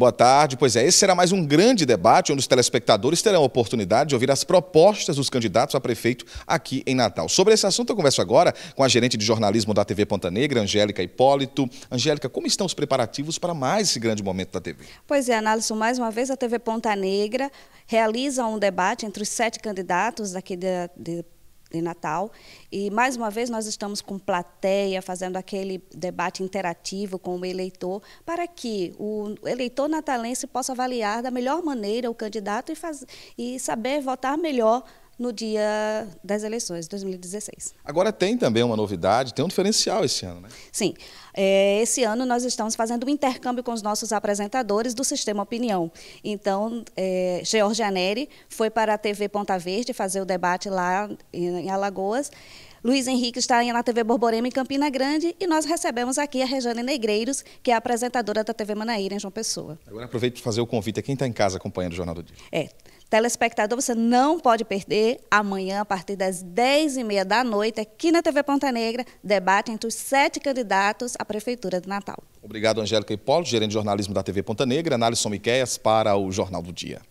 Boa tarde. Pois é, esse será mais um grande debate onde os telespectadores terão a oportunidade de ouvir as propostas dos candidatos a prefeito aqui em Natal. Sobre esse assunto, eu converso agora com a gerente de jornalismo da TV Ponta Negra, Angélica Hipólito. Angélica, como estão os preparativos para mais esse grande momento da TV? Pois é, Análise, mais uma vez a TV Ponta Negra realiza um debate entre os sete candidatos aqui de de Natal. E, mais uma vez, nós estamos com plateia, fazendo aquele debate interativo com o eleitor, para que o eleitor natalense possa avaliar da melhor maneira o candidato e, faz, e saber votar melhor no dia das eleições, 2016. Agora tem também uma novidade, tem um diferencial esse ano, né? Sim. É, esse ano nós estamos fazendo um intercâmbio com os nossos apresentadores do Sistema Opinião. Então, é, Georgia Neri foi para a TV Ponta Verde fazer o debate lá em Alagoas. Luiz Henrique está na TV Borborema em Campina Grande e nós recebemos aqui a Rejane Negreiros, que é apresentadora da TV Manaíra em João Pessoa. Agora aproveito para fazer o convite a quem está em casa acompanhando o Jornal do Dia. É. Telespectador, você não pode perder amanhã, a partir das 10h30 da noite, aqui na TV Ponta Negra, debate entre os sete candidatos à Prefeitura de Natal. Obrigado, Angélica Hipólito, gerente de jornalismo da TV Ponta Negra, análise Miqueias para o Jornal do Dia.